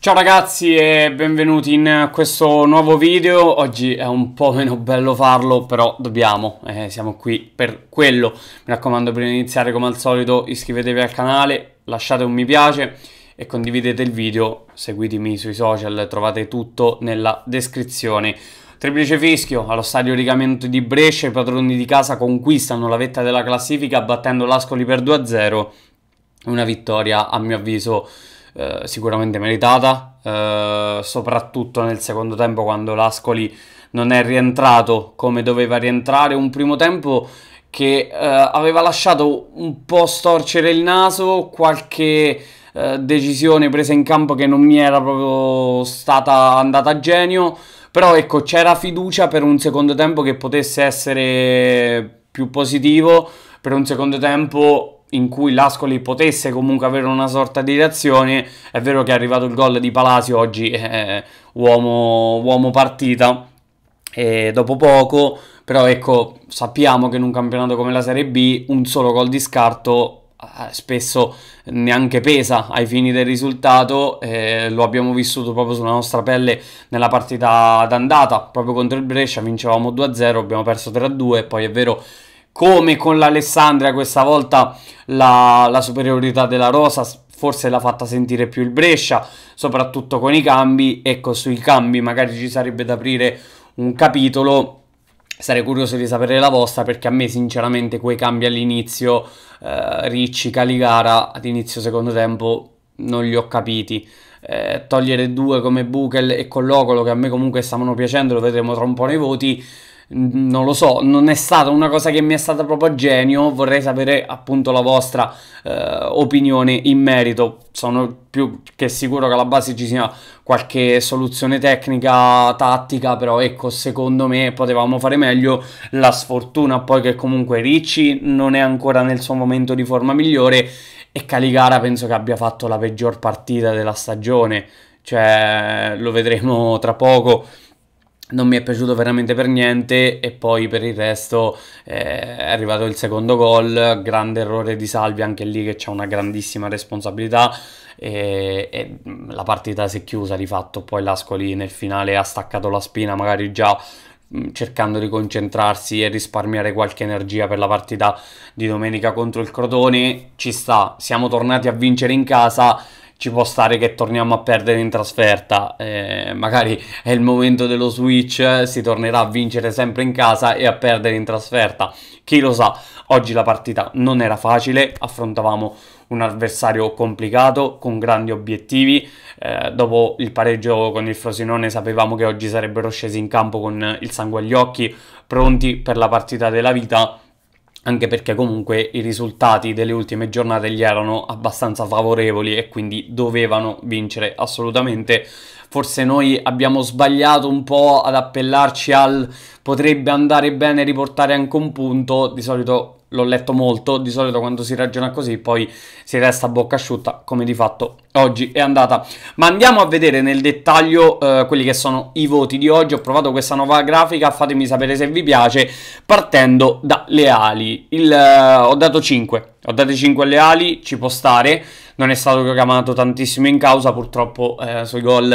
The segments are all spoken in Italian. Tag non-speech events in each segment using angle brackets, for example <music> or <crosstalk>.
Ciao ragazzi e benvenuti in questo nuovo video, oggi è un po' meno bello farlo però dobbiamo, eh, siamo qui per quello, mi raccomando prima di iniziare come al solito iscrivetevi al canale, lasciate un mi piace e condividete il video, seguitemi sui social, trovate tutto nella descrizione. Triplice fischio allo stadio Rigamento di Brescia, i padroni di casa conquistano la vetta della classifica battendo l'Ascoli per 2-0, una vittoria a mio avviso eh, sicuramente meritata, eh, soprattutto nel secondo tempo quando l'Ascoli non è rientrato come doveva rientrare, un primo tempo che eh, aveva lasciato un po' storcere il naso, qualche eh, decisione presa in campo che non mi era proprio stata andata a genio, però ecco c'era fiducia per un secondo tempo che potesse essere più positivo, per un secondo tempo in cui l'Ascoli potesse comunque avere una sorta di reazione. È vero che è arrivato il gol di Palacio oggi, eh, uomo, uomo, partita, e dopo poco, però ecco, sappiamo che in un campionato come la Serie B un solo gol di scarto eh, spesso neanche pesa ai fini del risultato eh, lo abbiamo vissuto proprio sulla nostra pelle nella partita d'andata proprio contro il Brescia vincevamo 2-0 abbiamo perso 3-2 poi è vero come con l'Alessandria questa volta la, la, superiorità della Rosa forse l'ha fatta sentire più il Brescia, soprattutto con i cambi, ecco sui cambi magari ci sarebbe da aprire un capitolo, sarei curioso di sapere la vostra perché a me sinceramente quei cambi all'inizio, eh, Ricci, Caligara, ad inizio secondo tempo non li ho capiti. Eh, togliere due come Buchel e Collocolo che a me comunque stavano piacendo, lo vedremo tra un po' nei voti, non lo so, non è stata una cosa che mi è stata proprio genio, vorrei sapere appunto la vostra eh, opinione in merito. Sono più che sicuro che alla base ci sia qualche soluzione tecnica, tattica, però ecco, secondo me potevamo fare meglio. La sfortuna poi che comunque Ricci non è ancora nel suo momento di forma migliore e Caligara penso che abbia fatto la peggior partita della stagione, cioè lo vedremo tra poco non mi è piaciuto veramente per niente e poi per il resto eh, è arrivato il secondo gol, grande errore di Salvi anche lì che c'è una grandissima responsabilità e, e, mm, la partita si è chiusa di fatto, poi l'Ascoli nel finale ha staccato la spina magari già mm, cercando di concentrarsi e risparmiare qualche energia per la partita di domenica contro il Crotone, ci sta, siamo tornati a vincere in casa ci può stare che torniamo a perdere in trasferta, eh, magari è il momento dello switch, si tornerà a vincere sempre in casa e a perdere in trasferta. Chi lo sa, oggi la partita non era facile, affrontavamo un avversario complicato, con grandi obiettivi. Eh, dopo il pareggio con il Frosinone sapevamo che oggi sarebbero scesi in campo con il sangue agli occhi, pronti per la partita della vita anche perché comunque i risultati delle ultime giornate gli erano abbastanza favorevoli e quindi dovevano vincere assolutamente. Forse noi abbiamo sbagliato un po' ad appellarci al potrebbe andare bene riportare anche un punto, di solito l'ho letto molto, di solito quando si ragiona così poi si resta a bocca asciutta come di fatto oggi è andata. Ma andiamo a vedere nel dettaglio eh, quelli che sono i voti di oggi, ho provato questa nuova grafica, fatemi sapere se vi piace, partendo dalle ali. Il, eh, ho dato 5, ho dato 5 alle ali, ci può stare, non è stato chiamato tantissimo in causa, purtroppo eh, sui gol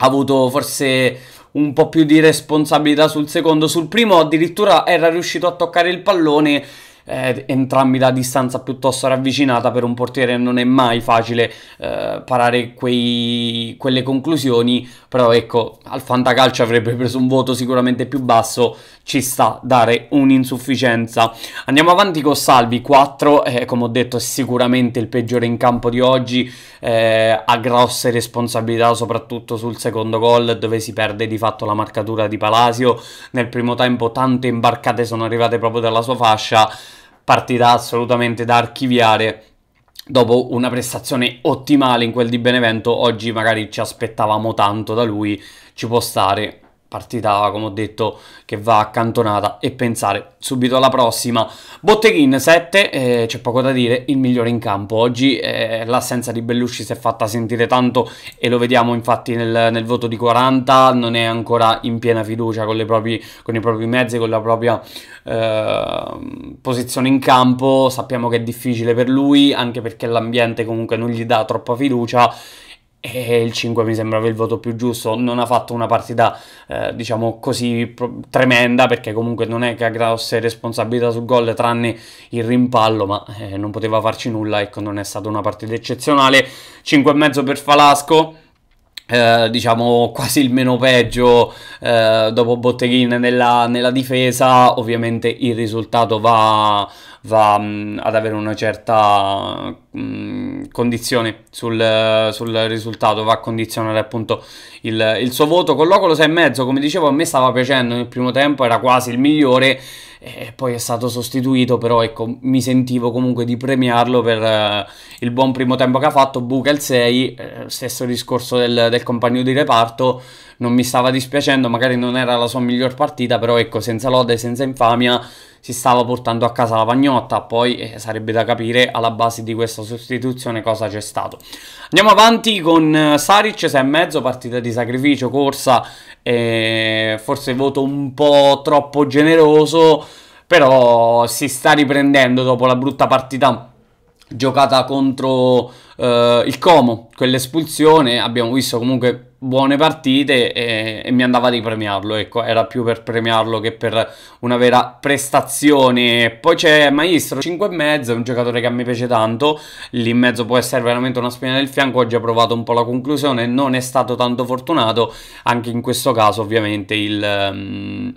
ha avuto forse un po' più di responsabilità sul secondo, sul primo addirittura era riuscito a toccare il pallone eh, entrambi da distanza piuttosto ravvicinata per un portiere non è mai facile eh, parare quei, quelle conclusioni però ecco al fantacalcio avrebbe preso un voto sicuramente più basso ci sta dare un'insufficienza. Andiamo avanti con Salvi 4, eh, come ho detto è sicuramente il peggiore in campo di oggi, eh, ha grosse responsabilità soprattutto sul secondo gol dove si perde di fatto la marcatura di Palacio. nel primo tempo tante imbarcate sono arrivate proprio dalla sua fascia, partita assolutamente da archiviare dopo una prestazione ottimale in quel di Benevento, oggi magari ci aspettavamo tanto da lui, ci può stare partita, come ho detto, che va accantonata e pensare subito alla prossima. Botteghin 7, eh, c'è poco da dire, il migliore in campo. Oggi eh, l'assenza di Bellusci si è fatta sentire tanto e lo vediamo infatti nel, nel, voto di 40, non è ancora in piena fiducia con, proprie, con i propri mezzi, con la propria eh, posizione in campo. Sappiamo che è difficile per lui, anche perché l'ambiente comunque non gli dà troppa fiducia e eh, il 5 mi sembrava il voto più giusto, non ha fatto una partita eh, diciamo così tremenda perché comunque non è che ha grosse responsabilità sul gol tranne il rimpallo ma eh, non poteva farci nulla, ecco non è stata una partita eccezionale, 5,5 per Falasco eh, diciamo quasi il meno peggio eh, dopo Botteghin nella, nella, difesa, ovviamente il risultato va, va mh, mm, ad avere una certa mh, mm, condizione sul, sul, risultato, va a condizionare appunto il, il suo voto. Con Colloco lo mezzo, come dicevo, a me stava piacendo nel primo tempo, era quasi il migliore e poi è stato sostituito, però ecco, mi sentivo comunque di premiarlo per eh, il buon primo tempo che ha fatto, buca il 6, eh, stesso discorso del, del compagno di reparto, non mi stava dispiacendo, magari non era la sua miglior partita, però ecco, senza lode, senza infamia, si stava portando a casa la pagnotta, poi eh, sarebbe da capire alla base di questa sostituzione cosa c'è stato. Andiamo avanti con eh, Saric mezzo, partita di sacrificio, corsa, eh, forse voto un po' troppo generoso, però si sta riprendendo dopo la brutta partita giocata contro eh, il Como, quell'espulsione, abbiamo visto comunque buone partite e, e, mi andava di premiarlo, ecco, era più per premiarlo che per una vera prestazione. Poi c'è Maestro 5,5, un giocatore che a me piace tanto, lì in mezzo può essere veramente una spina del fianco, oggi ha provato un po' la conclusione, non è stato tanto fortunato, anche in questo caso ovviamente il... Um,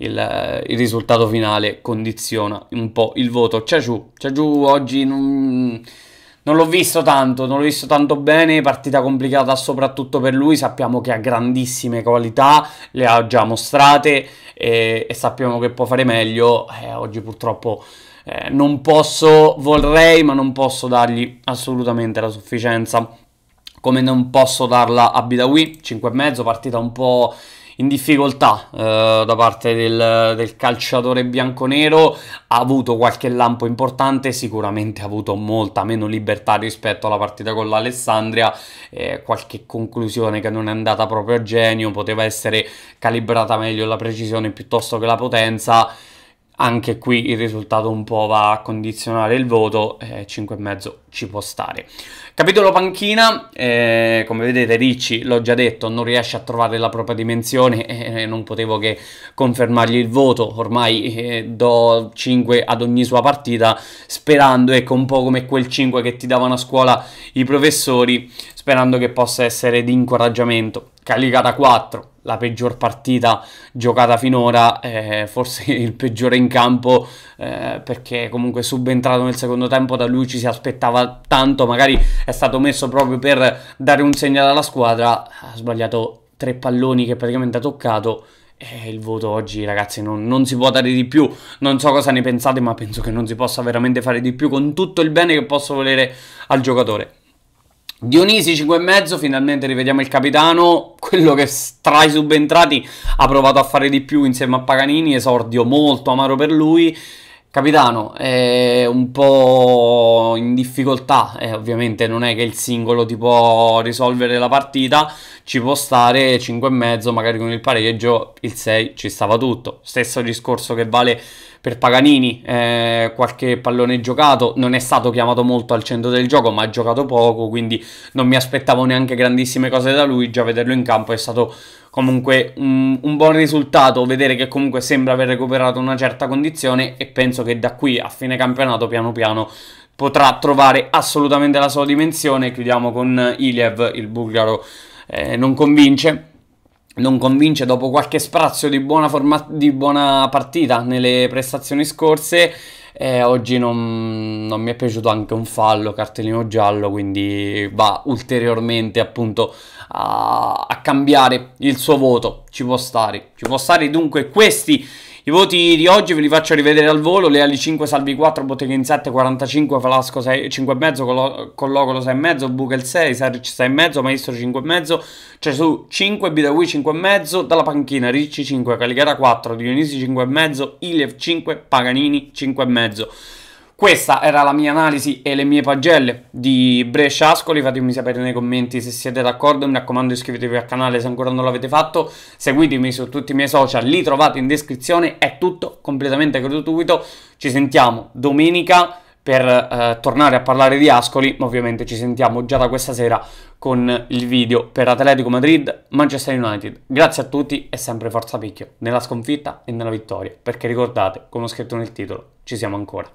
il, il, risultato finale condiziona un po' il voto. Ciaciù, Ciaciù oggi non, non l'ho visto tanto, non l'ho visto tanto bene, partita complicata soprattutto per lui, sappiamo che ha grandissime qualità, le ha già mostrate e, e sappiamo che può fare meglio, eh, oggi purtroppo... Eh, non posso, vorrei, ma non posso dargli assolutamente la sufficienza come non posso darla a Bidawi, mezzo, partita un po' in difficoltà eh, da parte del, del calciatore bianconero, ha avuto qualche lampo importante, sicuramente ha avuto molta meno libertà rispetto alla partita con l'Alessandria, eh, qualche conclusione che non è andata proprio a genio, poteva essere calibrata meglio la precisione piuttosto che la potenza, anche qui il risultato un po' va a condizionare il voto, eh, 5,5 ci può stare. Capitolo panchina, eh, come vedete Ricci, l'ho già detto, non riesce a trovare la propria dimensione e <laughs> eh, non potevo che confermargli il voto, ormai eh, do 5 ad ogni sua partita, sperando, ecco, un po' come quel 5 che ti davano a scuola i professori, sperando che possa essere di incoraggiamento. Caligata 4, la peggior partita giocata finora, eh, forse <laughs> il peggiore in campo, eh, perché comunque subentrato nel secondo tempo da lui ci si aspettava tanto, magari è stato messo proprio per dare un segnale alla squadra, ha sbagliato tre palloni che praticamente ha toccato. E il voto oggi, ragazzi, non, non si può dare di più. Non so cosa ne pensate, ma penso che non si possa veramente fare di più con tutto il bene che posso volere al giocatore. Dionisi 5 e mezzo, finalmente rivediamo il capitano, <laughs> quello che tra i subentrati ha provato a fare di più insieme a Paganini, esordio molto amaro per lui. Capitano è un po' in difficoltà, eh, ovviamente non è che il singolo ti può risolvere la partita, ci può stare 5 e mezzo, magari con il pareggio il 6 ci stava tutto. Stesso discorso che vale per Paganini, eh, qualche pallone giocato, non è stato chiamato molto al centro del gioco ma ha giocato poco, quindi non mi aspettavo neanche grandissime cose da lui, già vederlo in campo è stato comunque un, un, buon risultato, vedere che comunque sembra aver recuperato una certa condizione e penso che da qui a fine campionato piano piano potrà trovare assolutamente la sua dimensione. Chiudiamo con Iliev, il bulgaro eh, non convince non convince dopo qualche sprazzo di buona, forma- di buona partita nelle prestazioni scorse. Eh, oggi non, non, mi è piaciuto anche un fallo, cartellino giallo, quindi va ulteriormente appunto a, a cambiare il suo voto. Ci può stare, ci può stare. Dunque questi i voti di oggi ve li faccio rivedere al volo, Leali 5, Salvi 4, Botteghin 7, 45, Falasco 5,5, Colo, Collocolo 6,5, Bugel 6, Saric 6,5, Maestro 5,5, Cesù 5, Bidawi 5,5, Dalla Panchina Ricci 5, Caligara 4, Dionisi 5,5, Iliev 5, Paganini 5,5. Questa era la mia analisi e le mie pagelle di Brescia Ascoli, fatemi sapere nei commenti se siete d'accordo, mi raccomando iscrivetevi al canale se ancora non l'avete fatto, seguitemi su tutti i miei social, li trovate in descrizione, è tutto completamente gratuito, ci sentiamo domenica per eh, tornare a parlare di Ascoli, ma ovviamente ci sentiamo già da questa sera con il video per Atletico Madrid, Manchester United. Grazie a tutti e sempre forza picchio, nella sconfitta e nella vittoria, perché ricordate, come ho scritto nel titolo, ci siamo ancora.